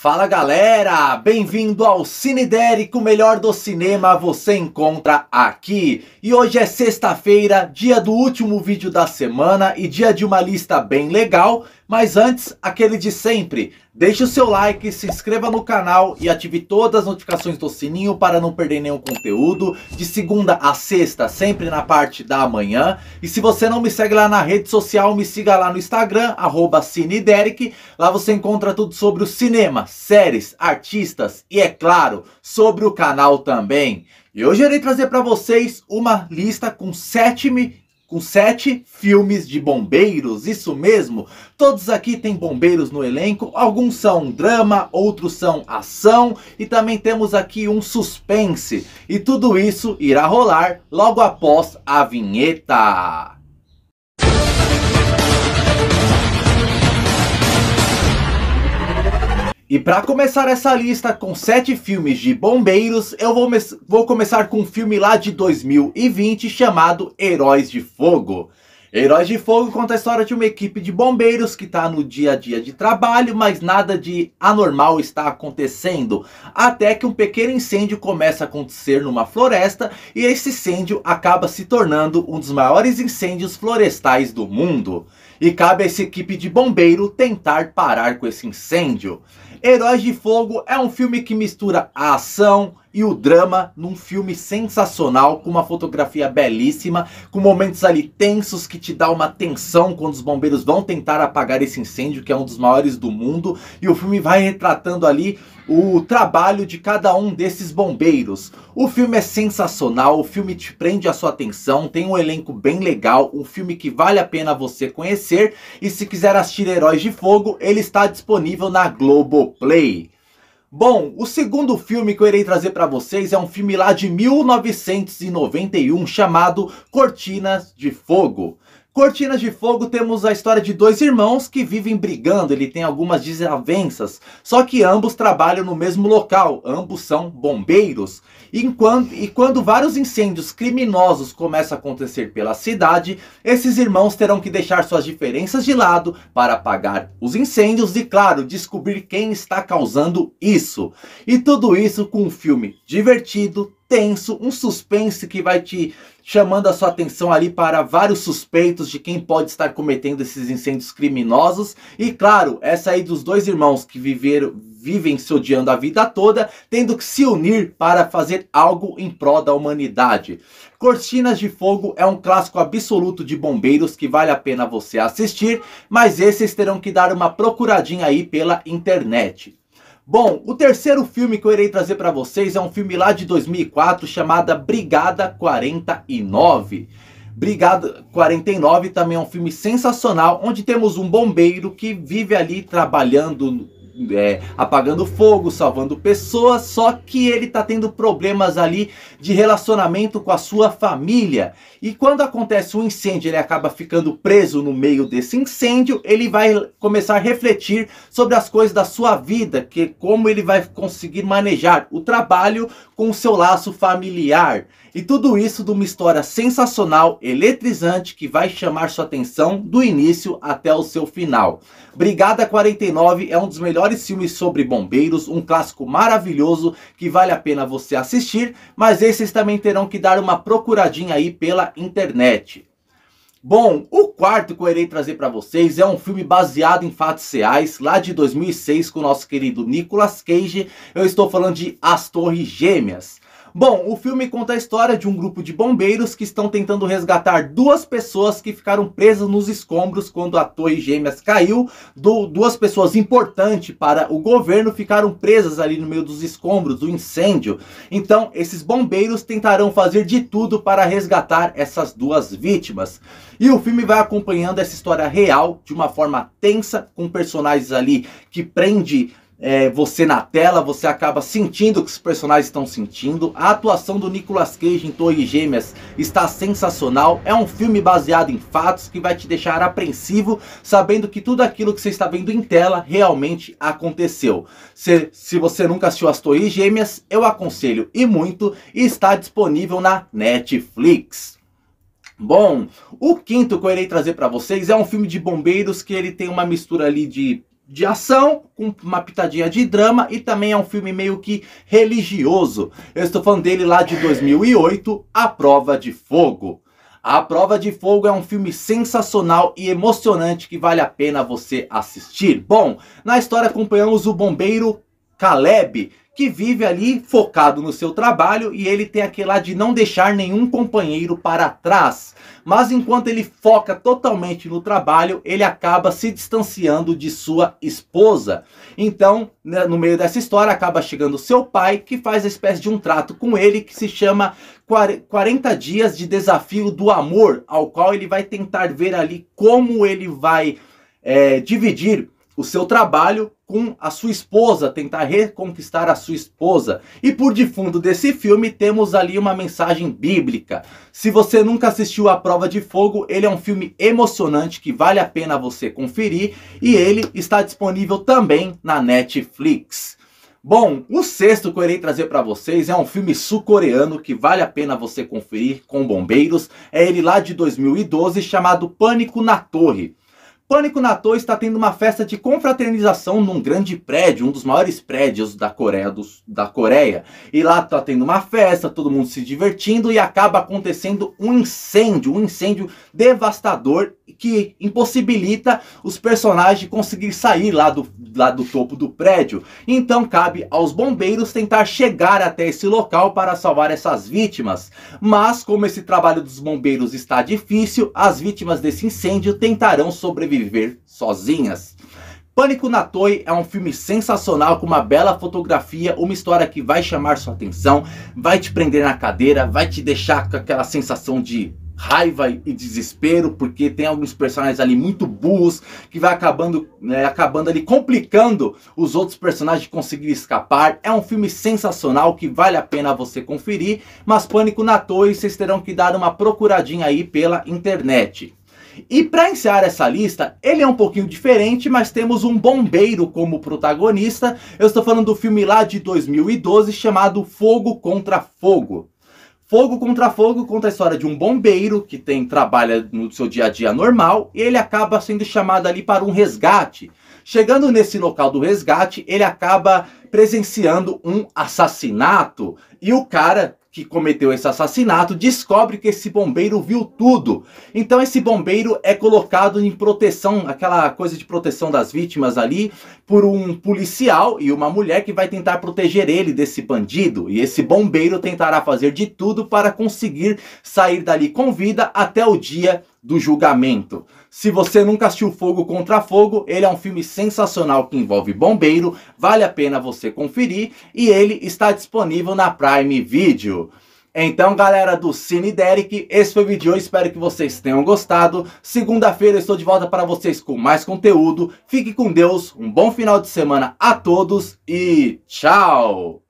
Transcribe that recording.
Fala galera, bem-vindo ao Cine Dérico, o melhor do cinema você encontra aqui. E hoje é sexta-feira, dia do último vídeo da semana e dia de uma lista bem legal, mas antes, aquele de sempre. Deixe o seu like, se inscreva no canal e ative todas as notificações do sininho para não perder nenhum conteúdo. De segunda a sexta, sempre na parte da manhã. E se você não me segue lá na rede social, me siga lá no Instagram, arroba Lá você encontra tudo sobre o cinema, séries, artistas e, é claro, sobre o canal também. E hoje irei trazer para vocês uma lista com sete com sete filmes de bombeiros, isso mesmo. Todos aqui têm bombeiros no elenco, alguns são drama, outros são ação e também temos aqui um suspense. E tudo isso irá rolar logo após a vinheta. E para começar essa lista com sete filmes de bombeiros, eu vou, vou começar com um filme lá de 2020 chamado Heróis de Fogo. Heróis de Fogo conta a história de uma equipe de bombeiros que está no dia a dia de trabalho, mas nada de anormal está acontecendo. Até que um pequeno incêndio começa a acontecer numa floresta e esse incêndio acaba se tornando um dos maiores incêndios florestais do mundo. E cabe a essa equipe de bombeiro tentar parar com esse incêndio. Heróis de Fogo é um filme que mistura a ação, e o drama num filme sensacional, com uma fotografia belíssima, com momentos ali tensos que te dá uma tensão quando os bombeiros vão tentar apagar esse incêndio, que é um dos maiores do mundo, e o filme vai retratando ali o trabalho de cada um desses bombeiros. O filme é sensacional, o filme te prende a sua atenção, tem um elenco bem legal, um filme que vale a pena você conhecer, e se quiser assistir Heróis de Fogo, ele está disponível na Globoplay. Bom, o segundo filme que eu irei trazer para vocês é um filme lá de 1991 chamado Cortinas de Fogo. Cortinas de Fogo temos a história de dois irmãos que vivem brigando, ele tem algumas desavenças, só que ambos trabalham no mesmo local, ambos são bombeiros. e quando vários incêndios criminosos começam a acontecer pela cidade, esses irmãos terão que deixar suas diferenças de lado para apagar os incêndios e, claro, descobrir quem está causando isso. E tudo isso com um filme divertido, tenso, um suspense que vai te chamando a sua atenção ali para vários suspeitos de quem pode estar cometendo esses incêndios criminosos. E claro, essa aí dos dois irmãos que viveram, vivem se odiando a vida toda, tendo que se unir para fazer algo em prol da humanidade. Cortinas de Fogo é um clássico absoluto de bombeiros que vale a pena você assistir, mas esses terão que dar uma procuradinha aí pela internet. Bom, o terceiro filme que eu irei trazer para vocês é um filme lá de 2004 chamada Brigada 49. Brigada 49 também é um filme sensacional, onde temos um bombeiro que vive ali trabalhando é, apagando fogo, salvando pessoas, só que ele tá tendo problemas ali de relacionamento com a sua família. E quando acontece um incêndio, ele acaba ficando preso no meio desse incêndio, ele vai começar a refletir sobre as coisas da sua vida, que como ele vai conseguir manejar o trabalho com o seu laço familiar. E tudo isso de uma história sensacional, eletrizante, que vai chamar sua atenção do início até o seu final. Brigada 49 é um dos melhores melhores filmes sobre bombeiros, um clássico maravilhoso que vale a pena você assistir, mas esses também terão que dar uma procuradinha aí pela internet. Bom, o quarto que eu irei trazer para vocês é um filme baseado em fatos reais, lá de 2006, com o nosso querido Nicolas Cage. Eu estou falando de As Torres Gêmeas. Bom, o filme conta a história de um grupo de bombeiros que estão tentando resgatar duas pessoas que ficaram presas nos escombros quando a Torre Gêmeas caiu. Du duas pessoas importantes para o governo ficaram presas ali no meio dos escombros, do incêndio. Então, esses bombeiros tentarão fazer de tudo para resgatar essas duas vítimas. E o filme vai acompanhando essa história real de uma forma tensa, com personagens ali que prende é, você na tela, você acaba sentindo o que os personagens estão sentindo. A atuação do Nicolas Cage em Torre Gêmeas está sensacional. É um filme baseado em fatos que vai te deixar apreensivo, sabendo que tudo aquilo que você está vendo em tela realmente aconteceu. Se, se você nunca assistiu as Torres Gêmeas, eu aconselho e muito, e está disponível na Netflix. Bom, o quinto que eu irei trazer para vocês é um filme de bombeiros que ele tem uma mistura ali de de ação, com uma pitadinha de drama e também é um filme meio que religioso. Eu estou falando dele lá de 2008, A Prova de Fogo. A Prova de Fogo é um filme sensacional e emocionante que vale a pena você assistir. Bom, na história acompanhamos o bombeiro Caleb, que vive ali focado no seu trabalho e ele tem aquele lá de não deixar nenhum companheiro para trás. Mas enquanto ele foca totalmente no trabalho, ele acaba se distanciando de sua esposa. Então, né, no meio dessa história, acaba chegando seu pai, que faz a espécie de um trato com ele que se chama 40 dias de desafio do amor, ao qual ele vai tentar ver ali como ele vai é, dividir o seu trabalho com a sua esposa, tentar reconquistar a sua esposa. E por de fundo desse filme temos ali uma mensagem bíblica. Se você nunca assistiu A Prova de Fogo, ele é um filme emocionante que vale a pena você conferir e ele está disponível também na Netflix. Bom, o sexto que eu irei trazer para vocês é um filme sul-coreano que vale a pena você conferir com bombeiros. É ele lá de 2012 chamado Pânico na Torre. Pânico na Toa está tendo uma festa de confraternização num grande prédio, um dos maiores prédios da Coreia, do, da Coreia. E lá está tendo uma festa, todo mundo se divertindo e acaba acontecendo um incêndio, um incêndio devastador que impossibilita os personagens de conseguir sair lá do, lá do topo do prédio. Então cabe aos bombeiros tentar chegar até esse local para salvar essas vítimas. Mas como esse trabalho dos bombeiros está difícil, as vítimas desse incêndio tentarão sobreviver viver sozinhas. Pânico na Toy é um filme sensacional com uma bela fotografia, uma história que vai chamar sua atenção, vai te prender na cadeira, vai te deixar com aquela sensação de raiva e desespero, porque tem alguns personagens ali muito burros que vai acabando, né, acabando ali complicando os outros personagens de conseguir escapar. É um filme sensacional que vale a pena você conferir, mas Pânico na Toy vocês terão que dar uma procuradinha aí pela internet. E para encerrar essa lista, ele é um pouquinho diferente, mas temos um bombeiro como protagonista. Eu estou falando do filme lá de 2012 chamado Fogo contra Fogo. Fogo contra Fogo conta a história de um bombeiro que tem trabalha no seu dia a dia normal e ele acaba sendo chamado ali para um resgate. Chegando nesse local do resgate, ele acaba presenciando um assassinato e o cara que cometeu esse assassinato descobre que esse bombeiro viu tudo. Então esse bombeiro é colocado em proteção, aquela coisa de proteção das vítimas ali, por um policial e uma mulher que vai tentar proteger ele desse bandido. E esse bombeiro tentará fazer de tudo para conseguir sair dali com vida até o dia do julgamento. Se você nunca assistiu Fogo contra Fogo, ele é um filme sensacional que envolve bombeiro, vale a pena você conferir e ele está disponível na Prime Video. Então, galera do Cine Derek, esse foi o vídeo. espero que vocês tenham gostado. Segunda-feira estou de volta para vocês com mais conteúdo. Fique com Deus, um bom final de semana a todos e tchau!